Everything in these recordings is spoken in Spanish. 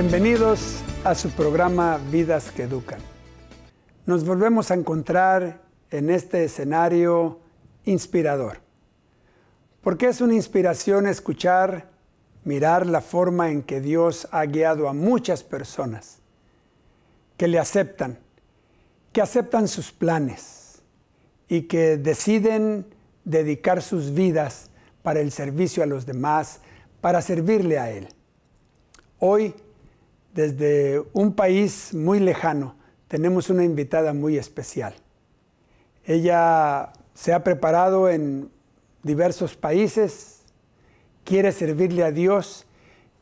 Bienvenidos a su programa Vidas que Educan. Nos volvemos a encontrar en este escenario inspirador, porque es una inspiración escuchar, mirar la forma en que Dios ha guiado a muchas personas, que le aceptan, que aceptan sus planes y que deciden dedicar sus vidas para el servicio a los demás, para servirle a Él. Hoy desde un país muy lejano tenemos una invitada muy especial. Ella se ha preparado en diversos países, quiere servirle a Dios,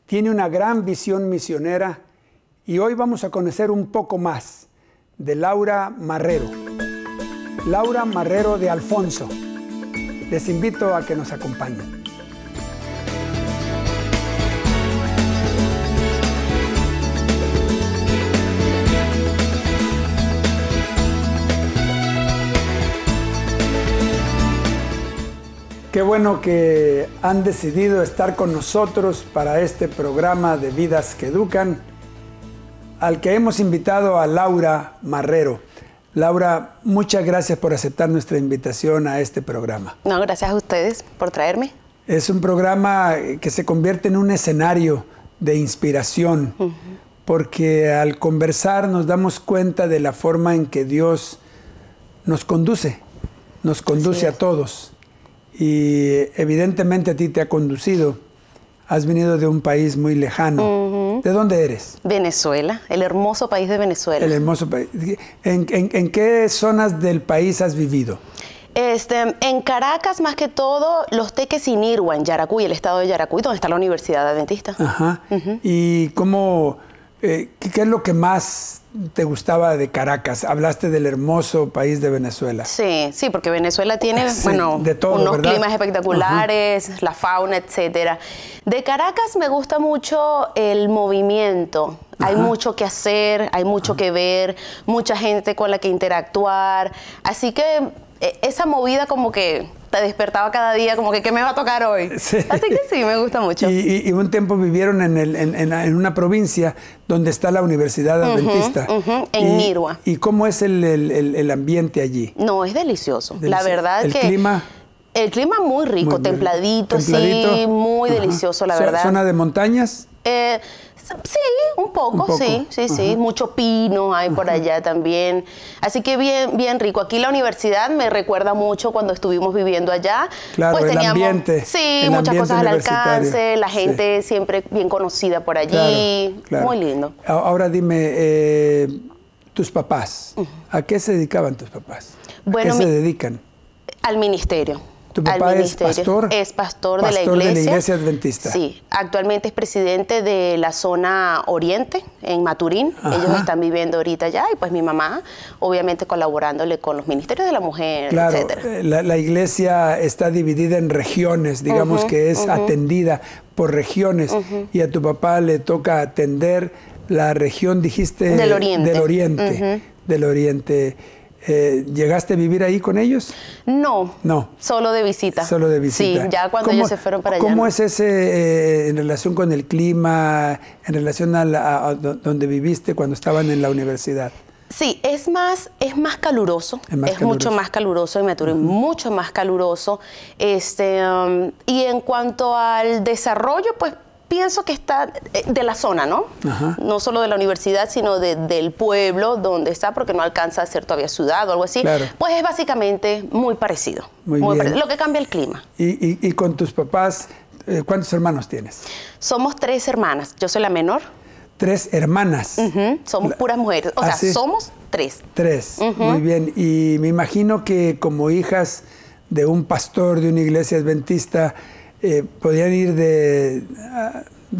tiene una gran visión misionera y hoy vamos a conocer un poco más de Laura Marrero. Laura Marrero de Alfonso. Les invito a que nos acompañen. Qué bueno que han decidido estar con nosotros para este programa de Vidas que Educan, al que hemos invitado a Laura Marrero. Laura, muchas gracias por aceptar nuestra invitación a este programa. No, gracias a ustedes por traerme. Es un programa que se convierte en un escenario de inspiración, porque al conversar nos damos cuenta de la forma en que Dios nos conduce, nos conduce a todos y evidentemente a ti te ha conducido. Has venido de un país muy lejano. ¿De dónde eres? Venezuela, el hermoso país de Venezuela. El hermoso país. ¿En, qué zonas del país has vivido? Este, en Caracas, más que todo, los teques Inirwa, en Yaracuy, el estado de Yaracuy, donde está la Universidad Adventista. Ajá. ¿Y cómo, eh, ¿Qué es lo que más te gustaba de Caracas? Hablaste del hermoso país de Venezuela. Sí, sí, porque Venezuela tiene, bueno, unos climas espectaculares, la fauna, etcétera. De Caracas me gusta mucho el movimiento. Hay mucho que hacer, hay mucho que ver, mucha gente con la que interactuar. Así que e, esa movida como que te despertaba cada día, como que ¿qué me va a tocar hoy? Así que sí, me gusta mucho. Y, un tiempo vivieron en, en, en, una provincia donde está la Universidad Adventista. en y, ¿Y cómo es el, ambiente allí? No, es delicioso. La verdad ¿El que... ¿El clima? El clima muy rico, templadito, sí, muy delicioso, la verdad. ¿Zona de montañas? Eh, sí, un poco, sí, sí, sí. Mucho pino hay por allá también. Así que bien, bien rico. Aquí la universidad me recuerda mucho cuando estuvimos viviendo allá. Claro, pues teníamos, el ambiente. Sí, muchas cosas al alcance, la gente siempre bien conocida por allí. Claro, Muy lindo. Ahora dime, eh, tus papás, ¿a qué se dedicaban tus papás? ¿A qué se dedican? Al ministerio. ¿Tu papá Es pastor, es pastor, de, la iglesia, de, la iglesia, adventista. Sí, actualmente es presidente de la zona oriente en Maturín. Ellos están viviendo ahorita allá y pues mi mamá, obviamente colaborándole con los ministerios de la mujer, claro, eh, La, iglesia está dividida en regiones, digamos que es atendida por regiones y a tu papá le toca atender la región, dijiste, del oriente. Del oriente. Del oriente eh, ¿Llegaste a vivir ahí con ellos? No. No. Solo de visita. Solo de visita. Sí, ya cuando ellos se fueron para allá. ¿Cómo es ese eh, en relación con el clima, en relación a, donde viviste cuando estaban en la universidad? Sí, es más, es más caluroso, es, mucho más caluroso, me aturé, mucho más caluroso. Este, um, y en cuanto al desarrollo, pues pienso que está eh, de la zona, ¿no? No solo de la universidad, sino del pueblo donde está, porque no alcanza a ser todavía ciudad o algo así. Pues es básicamente muy parecido. Muy, lo que cambia el clima. ¿Y, con tus papás, eh, cuántos hermanos tienes? Somos tres hermanas. Yo soy la menor. Tres hermanas. Somos puras mujeres. O sea, ah, somos tres. Tres. Muy bien. Y me imagino que como hijas de un pastor de una iglesia adventista, eh, podían ir de,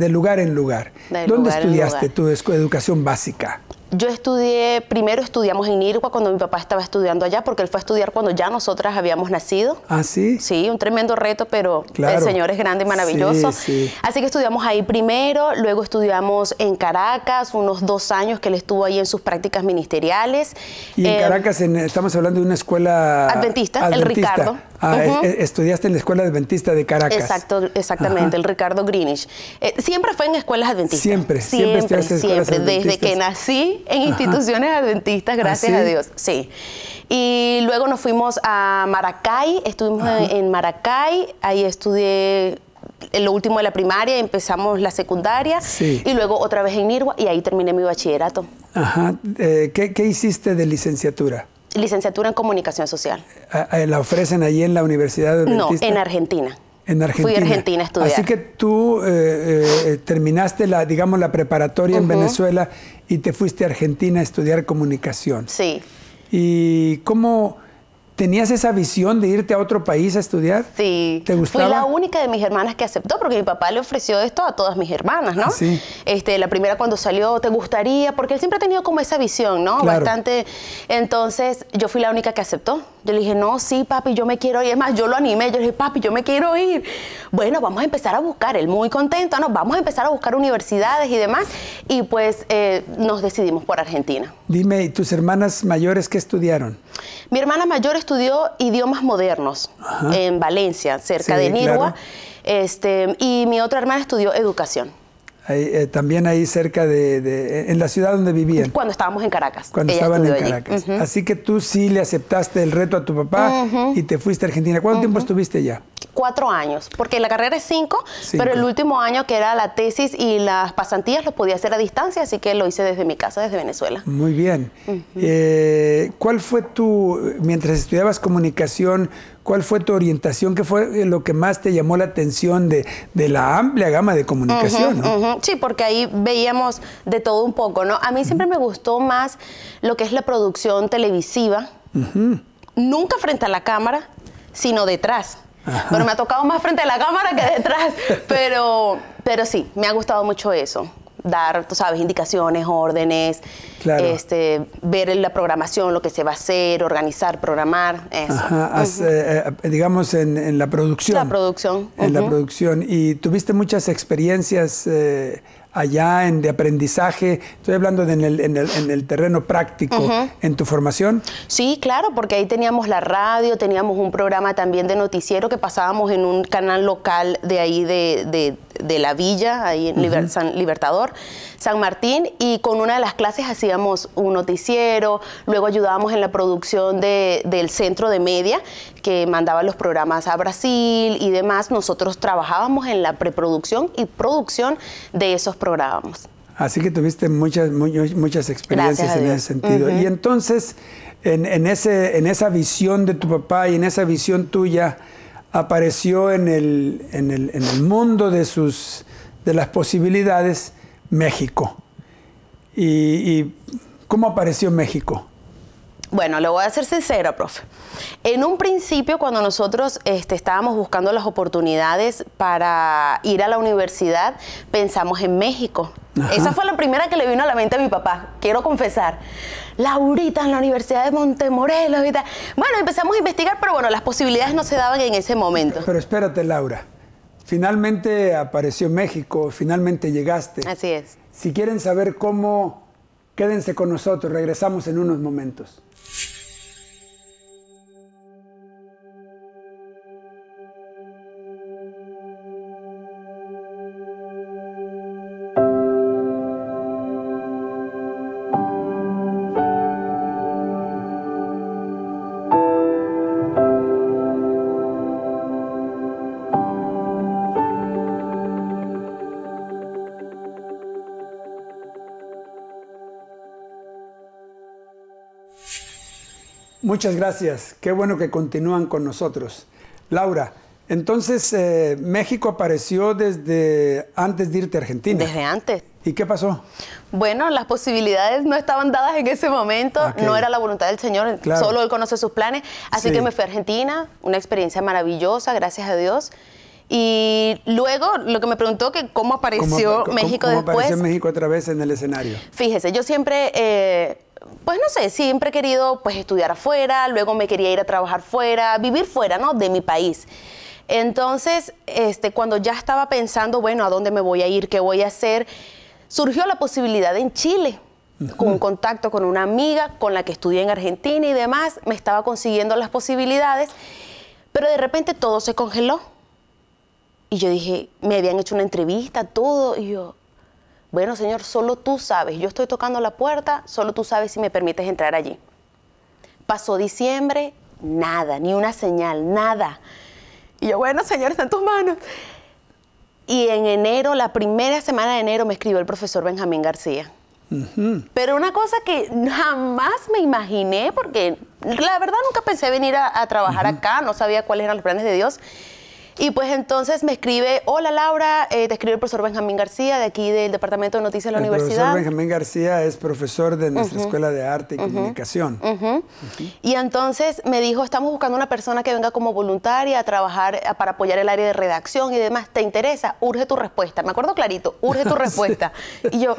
lugar en lugar. ¿Dónde estudiaste tu educación básica? Yo estudié, primero estudiamos en Irgua cuando mi papá estaba estudiando allá, porque él fue a estudiar cuando ya nosotras habíamos nacido. Ah, sí. Sí, un tremendo reto, pero el Señor es grande y maravilloso. Así que estudiamos ahí primero, luego estudiamos en Caracas, unos dos años que él estuvo ahí en sus prácticas ministeriales. Y en eh, Caracas estamos hablando de una escuela adventista. el Ricardo. Ah, eh, eh, estudiaste en la Escuela Adventista de Caracas. Exacto, exactamente, el Ricardo Greenwich. siempre fue en escuelas adventistas. Siempre, siempre, siempre, escuelas siempre. Desde que nací en instituciones adventistas, ¿Ah, gracias a Dios. Sí. Y luego nos fuimos a Maracay, estuvimos en Maracay, ahí estudié lo último de la primaria, empezamos la secundaria sí. y luego otra vez en Nirgua y ahí terminé mi bachillerato. Ajá. Eh, ¿Qué hiciste de licenciatura? licenciatura en comunicación social. Ah, ah, ¿La ofrecen allí en la Universidad de No, en Argentina. En Argentina. Fui a Argentina a estudiar. Así que tú eh, eh, terminaste la, digamos, la preparatoria en Venezuela y te fuiste a Argentina a estudiar comunicación. Sí. ¿Y cómo, ¿Tenías esa visión de irte a otro país a estudiar? Sí. ¿Te gustaba? Fui la única de mis hermanas que aceptó, porque mi papá le ofreció esto a todas mis hermanas, ¿no? Ah, sí. Este, la primera cuando salió, ¿te gustaría? Porque él siempre ha tenido como esa visión, ¿no? Bastante. Entonces, yo fui la única que aceptó. Yo le dije, no, sí, papi, yo me quiero ir. Es más, yo lo animé. Yo le dije, papi, yo me quiero ir. Bueno, vamos a empezar a buscar. Él muy contento, ¿no? Vamos a empezar a buscar universidades y demás. Y pues eh, nos decidimos por Argentina. Dime, ¿y tus hermanas mayores qué estudiaron? Mi hermana mayor estudió estudió idiomas modernos en Valencia, cerca de Nirgua. Este, y mi otra hermana estudió educación. Eh, también ahí cerca de, en la ciudad donde vivían. Cuando estábamos en Caracas. Cuando estaban en Caracas. Así que tú sí le aceptaste el reto a tu papá y te fuiste a Argentina. ¿Cuánto tiempo estuviste allá? cuatro años, porque la carrera es cinco, pero el último año que era la tesis y las pasantías lo podía hacer a distancia, así que lo hice desde mi casa, desde Venezuela. Muy bien. Eh, ¿Cuál fue tu, mientras estudiabas comunicación, cuál fue tu orientación? ¿Qué fue lo que más te llamó la atención de, la amplia gama de comunicación? Sí, porque ahí veíamos de todo un poco, ¿no? A mí siempre me gustó más lo que es la producción televisiva, nunca frente a la cámara, sino detrás pero me ha tocado más frente a la cámara que detrás. Pero, pero sí, me ha gustado mucho eso. Dar, tú sabes, indicaciones, órdenes, este, ver la programación, lo que se va a hacer, organizar, programar, eso. Eh, eh, digamos, en, la producción. En La producción. En la producción. ¿Y tuviste muchas experiencias eh, allá en de aprendizaje? Estoy hablando en, el, en, el, en, el, terreno práctico, en tu formación. Sí, claro, porque ahí teníamos la radio, teníamos un programa también de noticiero que pasábamos en un canal local de ahí de, de, de la villa, ahí en San Libertador. San Martín y con una de las clases hacíamos un noticiero, luego ayudábamos en la producción del centro de media que mandaba los programas a Brasil y demás. Nosotros trabajábamos en la preproducción y producción de esos programas. Así que tuviste muchas, muchas experiencias en ese sentido. Y entonces, en, ese, en esa visión de tu papá y en esa visión tuya, apareció en el, en el, mundo de, sus, de las posibilidades México. ¿Y, cómo apareció México? Bueno, le voy a ser sincera, profe. En un principio, cuando nosotros este, estábamos buscando las oportunidades para ir a la universidad, pensamos en México. Esa fue la primera que le vino a la mente a mi papá, quiero confesar. Laurita en la Universidad de Montemorelos y tal. Bueno, empezamos a investigar, pero bueno, las posibilidades no se daban en ese momento. Pero espérate, Laura. Finalmente apareció México, finalmente llegaste. Así es. Si quieren saber cómo, quédense con nosotros, regresamos en unos momentos. Muchas gracias. Qué bueno que continúan con nosotros. Laura, entonces eh, México apareció desde antes de irte a Argentina. Desde antes. ¿Y qué pasó? Bueno, las posibilidades no estaban dadas en ese momento, no era la voluntad del Señor, solo Él conoce sus planes. Así que me fui a Argentina, una experiencia maravillosa, gracias a Dios. Y luego lo que me preguntó que cómo apareció México después. ¿Cómo apareció México otra vez en el escenario? Fíjese, yo siempre eh, pues no sé, siempre he querido pues estudiar afuera, luego me quería ir a trabajar fuera, vivir fuera, ¿no? De mi país. Entonces, este, cuando ya estaba pensando, bueno, ¿a dónde me voy a ir? ¿Qué voy a hacer? Surgió la posibilidad en Chile, con un contacto con una amiga con la que estudié en Argentina y demás, me estaba consiguiendo las posibilidades, pero de repente todo se congeló. Y yo dije, me habían hecho una entrevista, todo, y yo, bueno, Señor, solo tú sabes, yo estoy tocando la puerta, solo tú sabes si me permites entrar allí. Pasó diciembre, nada, ni una señal, nada. Y yo, bueno, Señor, está en tus manos. Y en enero, la primera semana de enero, me escribió el profesor Benjamín García. Pero una cosa que jamás me imaginé, porque la verdad nunca pensé venir a, trabajar acá, no sabía cuáles eran los planes de Dios. Y pues entonces me escribe, hola Laura, eh, te escribe el profesor Benjamín García de aquí del Departamento de Noticias de la Universidad. El profesor Benjamín García es profesor de nuestra Escuela de Arte y Comunicación. Y entonces me dijo, estamos buscando una persona que venga como voluntaria a trabajar para apoyar el área de redacción y demás. ¿Te interesa? Urge tu respuesta. Me acuerdo clarito, urge tu respuesta. Y yo...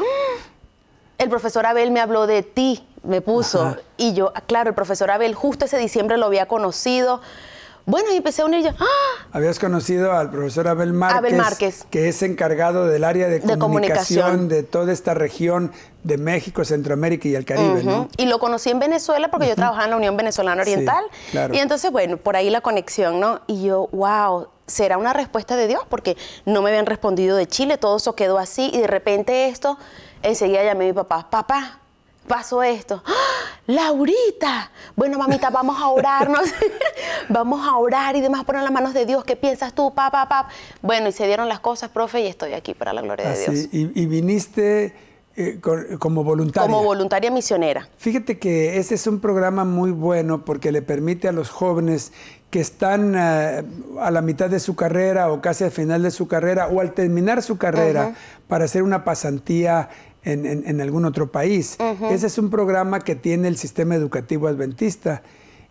El profesor Abel me habló de ti, me puso. Y yo, ah, claro, el profesor Abel, justo ese diciembre lo había conocido. Bueno, y empecé a unir yo. ¡Ah! Habías conocido al profesor Abel Márquez, que es encargado del área de, comunicación, de toda esta región de México, Centroamérica y el Caribe, Y lo conocí en Venezuela porque yo trabajaba en la Unión Venezolana Oriental. claro. Y entonces, bueno, por ahí la conexión, ¿no? Y yo, wow, será una respuesta de Dios porque no me habían respondido de Chile, todo eso quedó así y de repente esto, enseguida llamé a mi papá, papá, pasó esto. ¡Ah! Laurita, bueno mamita, vamos a orarnos, vamos a orar y demás, poner las manos de Dios, ¿qué piensas tú? papá, papá? Bueno, y se dieron las cosas, profe, y estoy aquí para la gloria de Dios. Y, viniste eh, como voluntaria. Como voluntaria misionera. Fíjate que ese es un programa muy bueno porque le permite a los jóvenes que están eh, a la mitad de su carrera o casi al final de su carrera o al terminar su carrera para hacer una pasantía en, algún otro país. Ese es un programa que tiene el sistema educativo adventista.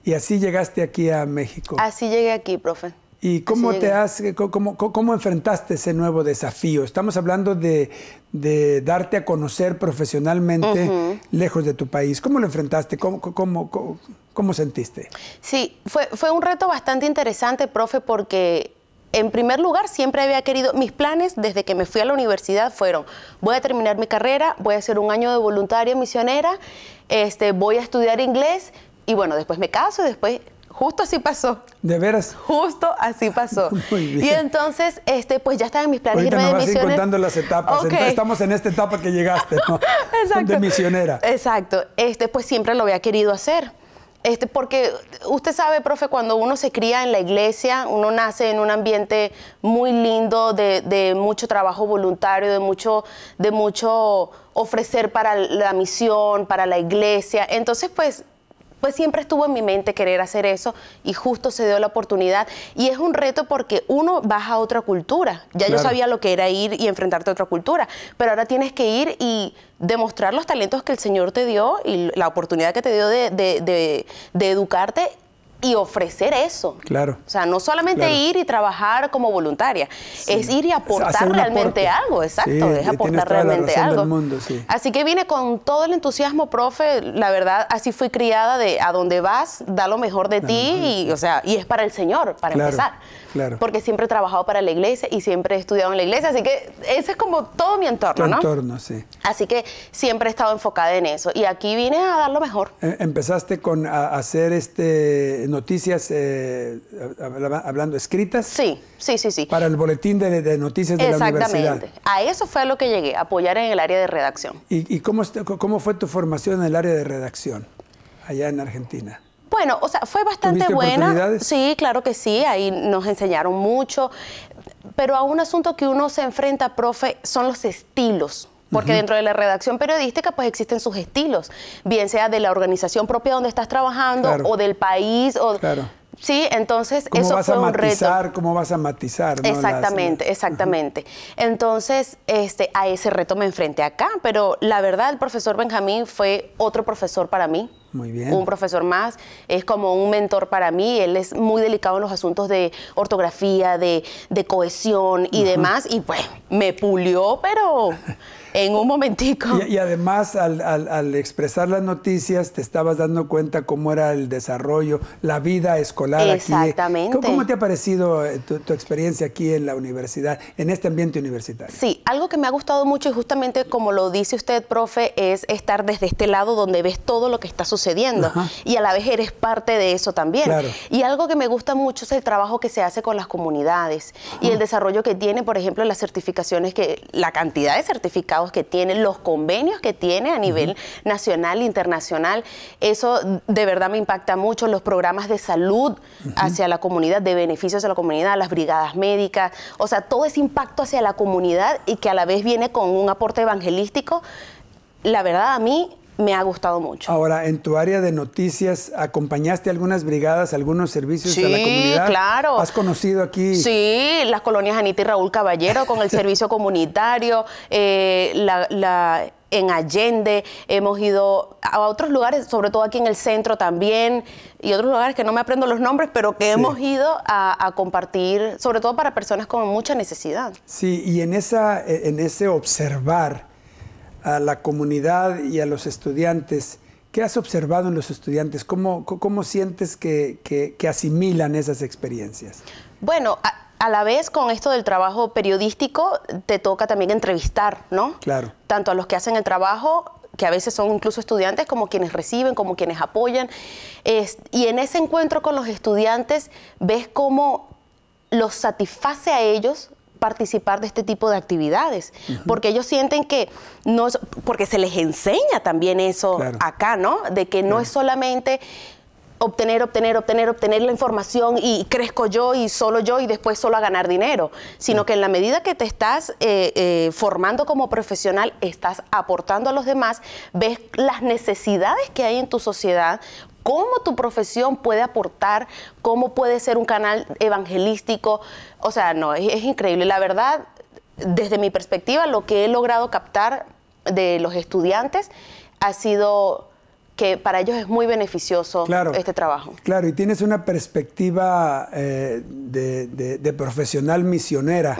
Y así llegaste aquí a México. Así llegué aquí, profe. ¿Y cómo te has, eh, cómo, cómo, enfrentaste ese nuevo desafío? Estamos hablando de, de darte a conocer profesionalmente lejos de tu país. ¿Cómo lo enfrentaste? ¿Cómo, cómo, cómo sentiste? Sí, fue, fue un reto bastante interesante, profe, porque en primer lugar, siempre había querido, mis planes desde que me fui a la universidad fueron, voy a terminar mi carrera, voy a hacer un año de voluntaria misionera, este, voy a estudiar inglés y bueno, después me caso y después justo así pasó. ¿De veras? Justo así pasó. Y entonces, este, pues ya estaba en mis planes Ahorita me de a ir contando las etapas. estamos en esta etapa que llegaste, Exacto. De misionera. Exacto. Este, pues siempre lo había querido hacer. Este, porque usted sabe, profe, cuando uno se cría en la iglesia, uno nace en un ambiente muy lindo de, mucho trabajo voluntario, de mucho, de mucho ofrecer para la misión, para la iglesia. Entonces, pues pues siempre estuvo en mi mente querer hacer eso y justo se dio la oportunidad. Y es un reto porque uno baja a otra cultura. Ya yo sabía lo que era ir y enfrentarte a otra cultura, pero ahora tienes que ir y demostrar los talentos que el Señor te dio y la oportunidad que te dio de, de, de, de educarte y ofrecer eso. Claro. O sea, no solamente ir y trabajar como voluntaria, es ir y aportar realmente algo, exacto, es aportar realmente algo. Mundo, Así que vine con todo el entusiasmo, profe, la verdad, así fui criada de a donde vas, da lo mejor de ti y o sea, y es para el Señor, para empezar. Porque siempre he trabajado para la iglesia y siempre he estudiado en la iglesia, así que ese es como todo mi entorno, tu ¿no? entorno, sí. Así que siempre he estado enfocada en eso y aquí vine a dar lo mejor. Eh, ¿Empezaste con hacer este noticias eh, hablando escritas? Sí, sí, sí, sí. Para el boletín de, noticias de la universidad. Exactamente. A eso fue a lo que llegué, apoyar en el área de redacción. ¿Y, y cómo, cómo fue tu formación en el área de redacción allá en Argentina? Bueno, o sea, fue bastante buena. Sí, claro que sí, ahí nos enseñaron mucho. Pero a un asunto que uno se enfrenta, profe, son los estilos porque dentro de la redacción periodística pues existen sus estilos, bien sea de la organización propia donde estás trabajando o del país. O... Claro. Sí, entonces eso fue un reto. ¿Cómo vas a matizar? Exactamente, eh, exactamente. Entonces, este, a ese reto me enfrenté acá, pero la verdad el profesor Benjamín fue otro profesor para mí. Muy bien. Un profesor más, es como un mentor para mí, él es muy delicado en los asuntos de ortografía, de, cohesión y demás, y pues me pulió, pero... En un momentico. Y, además, al, expresar las noticias, te estabas dando cuenta cómo era el desarrollo, la vida escolar Exactamente. ¿Cómo, te ha parecido eh, tu, experiencia aquí en la universidad, en este ambiente universitario? Sí, algo que me ha gustado mucho y justamente como lo dice usted, profe, es estar desde este lado donde ves todo lo que está sucediendo y a la vez eres parte de eso también. Y algo que me gusta mucho es el trabajo que se hace con las comunidades y el desarrollo que tiene, por ejemplo, las certificaciones que la cantidad de certificados que tiene, los convenios que tiene a nivel nacional e internacional. Eso de verdad me impacta mucho. Los programas de salud hacia la comunidad, de beneficios a la comunidad, las brigadas médicas, o sea, todo ese impacto hacia la comunidad y que a la vez viene con un aporte evangelístico. La verdad, a mí me ha gustado mucho. Ahora, en tu área de noticias, ¿acompañaste algunas brigadas, algunos servicios de la comunidad? Sí, claro. ¿Has conocido aquí? Sí, las colonias Anita y Raúl Caballero con el servicio comunitario, eh, la, en Allende, hemos ido a otros lugares, sobre todo aquí en el centro también, y otros lugares que no me aprendo los nombres, pero que hemos ido a, compartir, sobre todo para personas con mucha necesidad. Sí, y en, esa, e, en ese observar a la comunidad y a los estudiantes. ¿Qué has observado en los estudiantes? ¿Cómo, sientes que, asimilan esas experiencias? Bueno, a, la vez con esto del trabajo periodístico, te toca también entrevistar, ¿no? Claro. Tanto a los que hacen el trabajo que a veces son incluso estudiantes, como quienes reciben, como quienes apoyan. y en ese encuentro con los estudiantes ves cómo los satisface a ellos participar de este tipo de actividades, porque ellos sienten que no es, porque se les enseña también eso acá, ¿no? De que no es solamente obtener, obtener, obtener, obtener la información y crezco yo y solo yo y después solo a ganar dinero, sino que en la medida que te estás eh, eh, formando como profesional, estás aportando a los demás, ves las necesidades que hay en tu sociedad, cómo tu profesión puede aportar, cómo puede ser un canal evangelístico. O sea, no, es, increíble. La verdad, desde mi perspectiva, lo que he logrado captar de los estudiantes ha sido que para ellos es muy beneficioso este trabajo. Claro, y tienes una perspectiva eh, de, profesional misionera,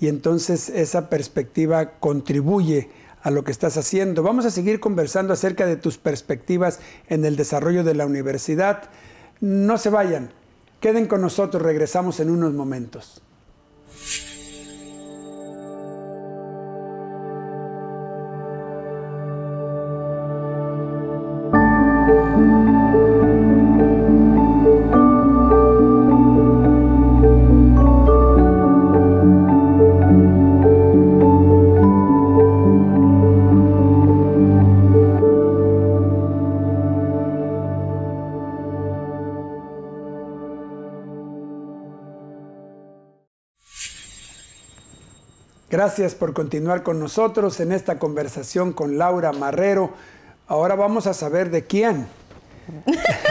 y entonces esa perspectiva contribuye a lo que estás haciendo. Vamos a seguir conversando acerca de tus perspectivas en el desarrollo de la universidad. No se vayan, queden con nosotros, regresamos en unos momentos. Gracias por continuar con nosotros en esta conversación con Laura Marrero. Ahora vamos a saber de quién.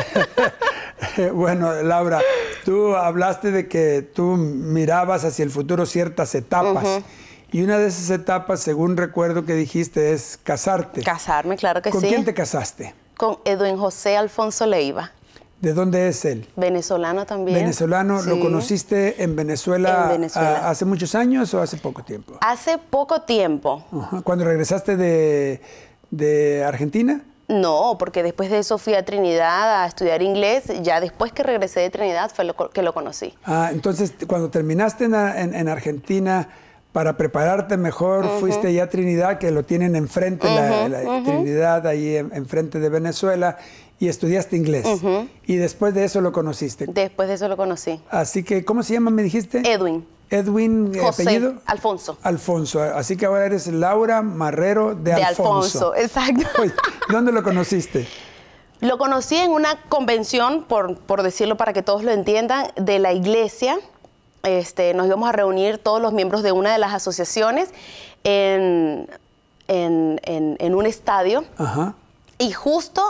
bueno, Laura, tú hablaste de que tú mirabas hacia el futuro ciertas etapas. Y una de esas etapas, según recuerdo que dijiste, es casarte. Casarme, claro que sí. ¿Con quién te casaste? Con Edwin José Alfonso Leiva. ¿De dónde es él? Venezolano también. Venezolano, ¿lo conociste en Venezuela, hace muchos años o hace poco tiempo? Hace poco tiempo. ¿Cuando regresaste de, Argentina? No, porque después de eso fui a Trinidad a estudiar inglés. Ya después que regresé de Trinidad fue lo que lo conocí. Ah, entonces cuando terminaste en, Argentina, para prepararte mejor, fuiste ya a Trinidad, que lo tienen enfrente, la, Trinidad ahí enfrente de Venezuela, y estudiaste inglés. Y después de eso lo conociste. Después de eso lo conocí. Así que, ¿cómo se llama, me dijiste? Edwin. Edwin, eh, José, apellido? Alfonso. Alfonso. Así que ahora eres Laura Marrero de, de Alfonso. exacto. ¿Dónde lo conociste? Lo conocí en una convención, por, por, decirlo para que todos lo entiendan, de la iglesia. Este, nos íbamos a reunir todos los miembros de una de las asociaciones en, en un estadio. Ajá. Y justo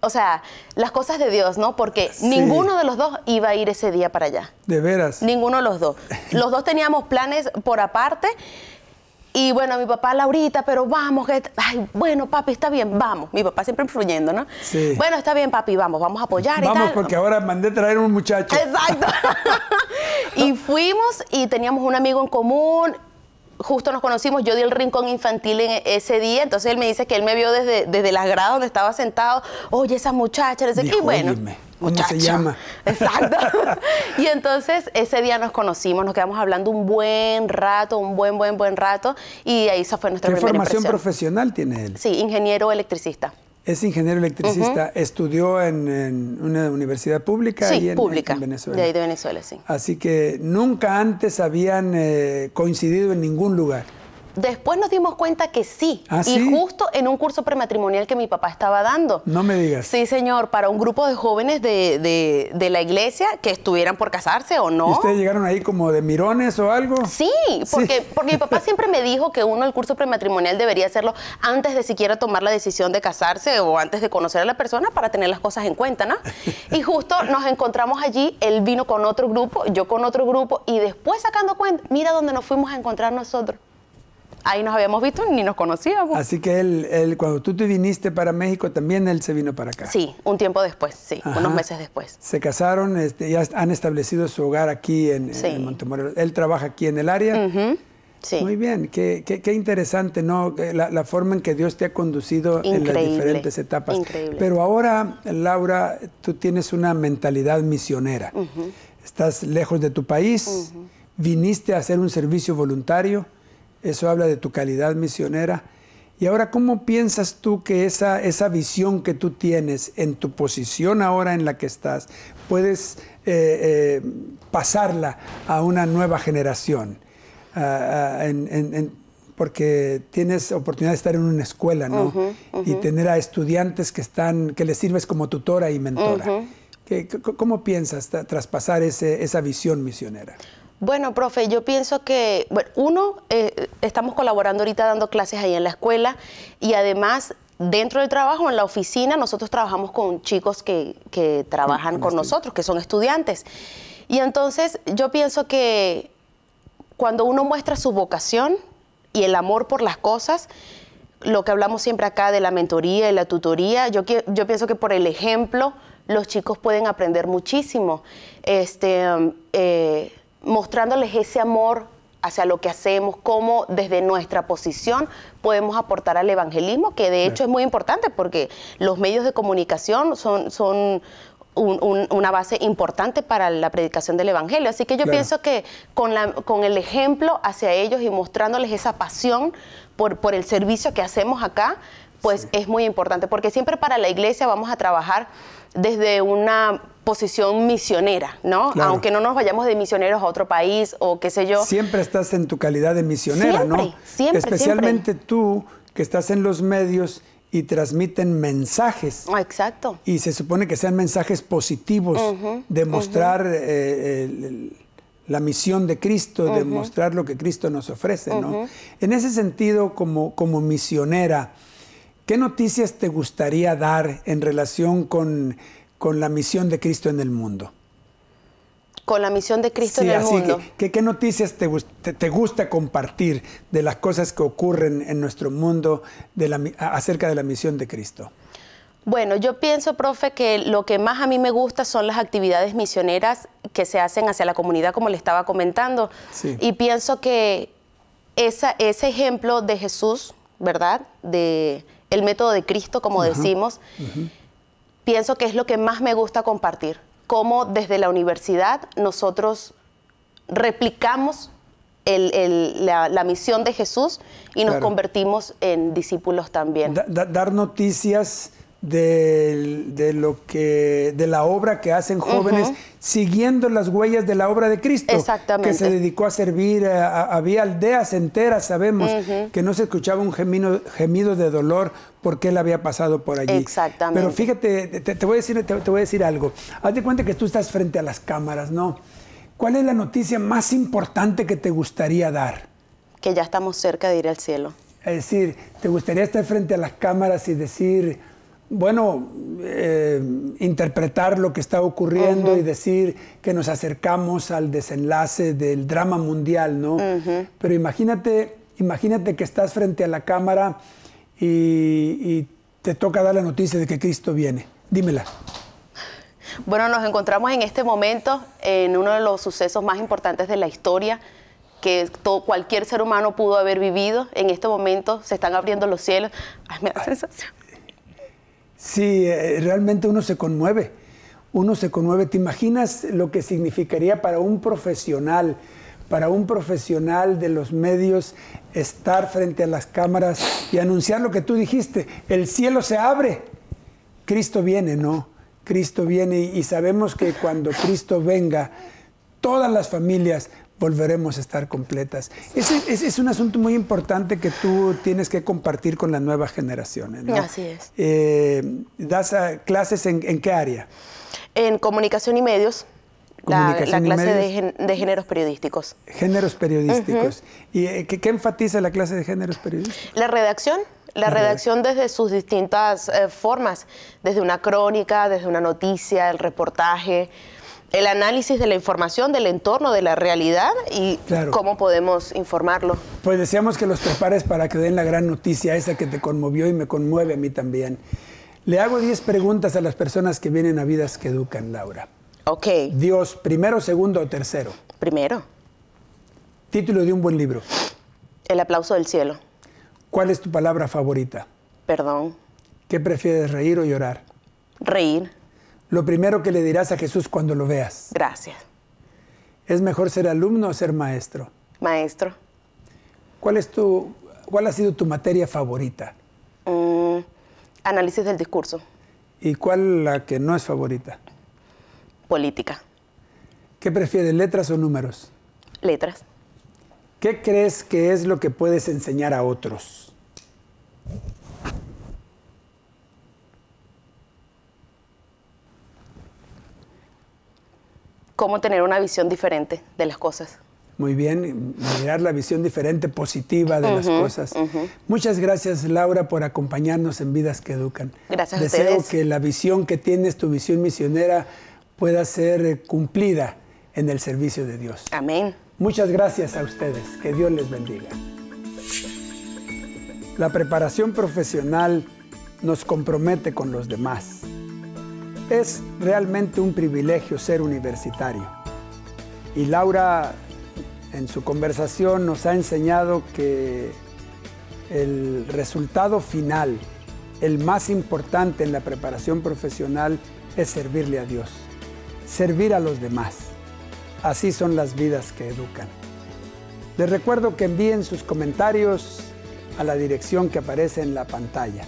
o sea, las cosas de Dios, ¿no? Porque ninguno de los dos iba a ir ese día para allá. De veras. Ninguno de los dos. Los dos teníamos planes por aparte. Y bueno, mi papá, Laurita, pero vamos, que, ay, bueno, papi, está bien, vamos. Mi papá siempre influyendo, ¿no? Sí. Bueno, está bien, papi, vamos, vamos a apoyar vamos, Vamos, porque ahora mandé traer un muchacho. Exacto. y fuimos y teníamos un amigo en común justo nos conocimos, yo di el rincón infantil en ese día, entonces él me dice que él me vio desde, desde las donde estaba sentado, oye, esa muchacha, no qué, bueno. ¿Cómo se llama? Exacto. y entonces ese día nos conocimos, nos quedamos hablando un buen rato, un buen, buen, buen rato, y ahí esa fue nuestra ¿Qué formación profesional tiene él? Sí, ingeniero electricista. Es ingeniero electricista. Estudió en, una universidad pública. y en, pública. Venezuela. De ahí de Venezuela, sí. Así que nunca antes habían eh, coincidido en ningún lugar. Después nos dimos cuenta que sí, ¿Ah, Y justo en un curso prematrimonial que mi papá estaba dando. No me digas. Sí, señor, para un grupo de jóvenes de, la iglesia que estuvieran por casarse o no. ¿Ustedes llegaron ahí como de mirones o algo? Sí, porque, porque mi papá siempre me dijo que uno el curso prematrimonial debería hacerlo antes de siquiera tomar la decisión de casarse o antes de conocer a la persona para tener las cosas en cuenta, ¿no? Y justo nos encontramos allí, él vino con otro grupo, yo con otro grupo y después sacando cuenta, mira dónde nos fuimos a encontrar nosotros ahí nos habíamos visto ni nos conocíamos. Así que él, él, cuando tú te viniste para México, también él se vino para acá. Sí, un tiempo después, sí, unos meses después. Se casaron este, ya han establecido su hogar aquí en, sí. Él trabaja aquí en el área. Sí. Muy bien, qué, qué, interesante, ¿no? Eh, la, forma en que Dios te ha conducido en las diferentes etapas. Increíble. Pero ahora, Laura, tú tienes una mentalidad misionera. Estás lejos de tu país, viniste a hacer un servicio voluntario eso habla de tu calidad misionera. Y ahora, ¿cómo piensas tú que esa, esa visión que tú tienes en tu posición ahora en la que estás, puedes eh, eh, pasarla a una nueva generación? Ah, ah, porque tienes oportunidad de estar en una escuela, ¿no? Y tener a estudiantes que están, que les sirves como tutora y mentora. ¿Cómo piensas traspasar ese, esa visión misionera? Bueno, profe, yo pienso que, bueno, uno, eh, estamos colaborando ahorita dando clases ahí en la escuela y además dentro del trabajo, en la oficina, nosotros trabajamos con chicos que, trabajan con este. nosotros, que son estudiantes. Y entonces yo pienso que cuando uno muestra su vocación y el amor por las cosas, lo que hablamos siempre acá de la mentoría y la tutoría, yo, yo pienso que por el ejemplo los chicos pueden aprender muchísimo. Este, eh, mostrándoles ese amor hacia lo que hacemos, cómo desde nuestra posición podemos aportar al evangelismo, que de hecho es muy importante porque los medios de comunicación son, son una base importante para la predicación del Evangelio. Así que yo pienso que con, la, con, el ejemplo hacia ellos y mostrándoles esa pasión por, por el servicio que hacemos acá, pues es muy importante, porque siempre para la iglesia vamos a trabajar desde una posición misionera, ¿no? Aunque no nos vayamos de misioneros a otro país o qué sé yo. Siempre estás en tu calidad de misionera, ¿no? Siempre, Especialmente tú que estás en los medios y transmiten mensajes. Ah, exacto. Y se supone que sean mensajes positivos, demostrar eh, la misión de Cristo, demostrar de lo que Cristo nos ofrece, ¿no? En ese sentido, como, como misionera, ¿Qué noticias te gustaría dar en relación con, con la misión de Cristo en el mundo? Con la misión de Cristo en el mundo. Que, que, ¿Qué noticias te, te, gusta compartir de las cosas que ocurren en nuestro mundo de la, acerca de la misión de Cristo? Bueno, yo pienso, profe, que lo que más a mí me gusta son las actividades misioneras que se hacen hacia la comunidad, como le estaba comentando. Y pienso que ese ejemplo de Jesús, ¿verdad? De, el método de Cristo, como decimos, pienso que es lo que más me gusta compartir, cómo desde la universidad nosotros replicamos la, misión de Jesús y nos convertimos en discípulos también. dar noticias de, lo que de la obra que hacen jóvenes siguiendo las huellas de la obra de Cristo Exactamente. que se dedicó a servir había aldeas enteras sabemos que no se escuchaba un gemido de dolor porque él había pasado por allí Exactamente. pero fíjate te, voy a decir te, te, voy a decir algo hazte de cuenta que tú estás frente a las cámaras no ¿cuál es la noticia más importante que te gustaría dar que ya estamos cerca de ir al cielo es decir te gustaría estar frente a las cámaras y decir bueno, eh, interpretar lo que está ocurriendo y decir que nos acercamos al desenlace del drama mundial, ¿no? Pero imagínate, imagínate que estás frente a la cámara y, te toca dar la noticia de que Cristo viene. Dímela. Bueno, nos encontramos en este momento en uno de los sucesos más importantes de la historia que todo, cualquier ser humano pudo haber vivido. En este momento se están abriendo los cielos. Ay, me da sensación. Sí, eh, realmente uno se conmueve, uno se conmueve. ¿Te imaginas lo que significaría para un profesional, para un profesional de los medios estar frente a las cámaras y anunciar lo que tú dijiste? El cielo se abre, Cristo viene, ¿no? Cristo viene y sabemos que cuando Cristo venga, todas las familias volveremos a estar completas. Es, es, un asunto muy importante que tú tienes que compartir con las nuevas generaciones. Así es. Eh, ¿Das clases en, qué área? En comunicación y medios. la, clase De, géneros periodísticos. Géneros periodísticos. ¿Y eh, ¿qué, enfatiza la clase de géneros periodísticos? La redacción, la redacción desde sus distintas eh, formas, desde una crónica, desde una noticia, el reportaje, el análisis de la información, del entorno, de la realidad y cómo podemos informarlo. Pues deseamos que los prepares para que den la gran noticia esa que te conmovió y me conmueve a mí también. Le hago 10 preguntas a las personas que vienen a vidas que educan, Laura. Ok. Dios, primero, segundo o tercero. Primero. Título de un buen libro. El aplauso del cielo. ¿Cuál es tu palabra favorita? Perdón. ¿Qué prefieres, reír o llorar? Reír. Lo primero que le dirás a Jesús cuando lo veas. Gracias. ¿Es mejor ser alumno o ser maestro? Maestro. ¿Cuál, es tu, ha sido tu materia favorita? Mm, análisis del discurso. ¿Y cuál la que no es favorita? Política. ¿Qué prefieres, letras o números? Letras. ¿Qué crees que es lo que puedes enseñar a otros? cómo tener una visión diferente de las cosas. Muy bien, mirar la visión diferente, positiva de las cosas. Muchas gracias, Laura, por acompañarnos en Vidas que Educan. Gracias Deseo que la visión que tienes, tu visión misionera, pueda ser eh, cumplida en el servicio de Dios. Amén. Muchas gracias a ustedes. Que Dios les bendiga. La preparación profesional nos compromete con los demás. Es realmente un privilegio ser universitario. Y Laura en su conversación nos ha enseñado que el resultado final, el más importante en la preparación profesional, es servirle a Dios, servir a los demás. Así son las vidas que educan. Les recuerdo que envíen sus comentarios a la dirección que aparece en la pantalla.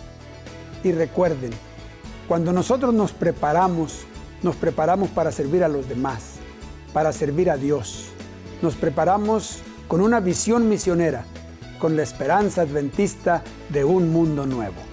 Y recuerden, cuando nosotros nos preparamos, nos preparamos para servir a los demás, para servir a Dios. Nos preparamos con una visión misionera, con la esperanza adventista de un mundo nuevo.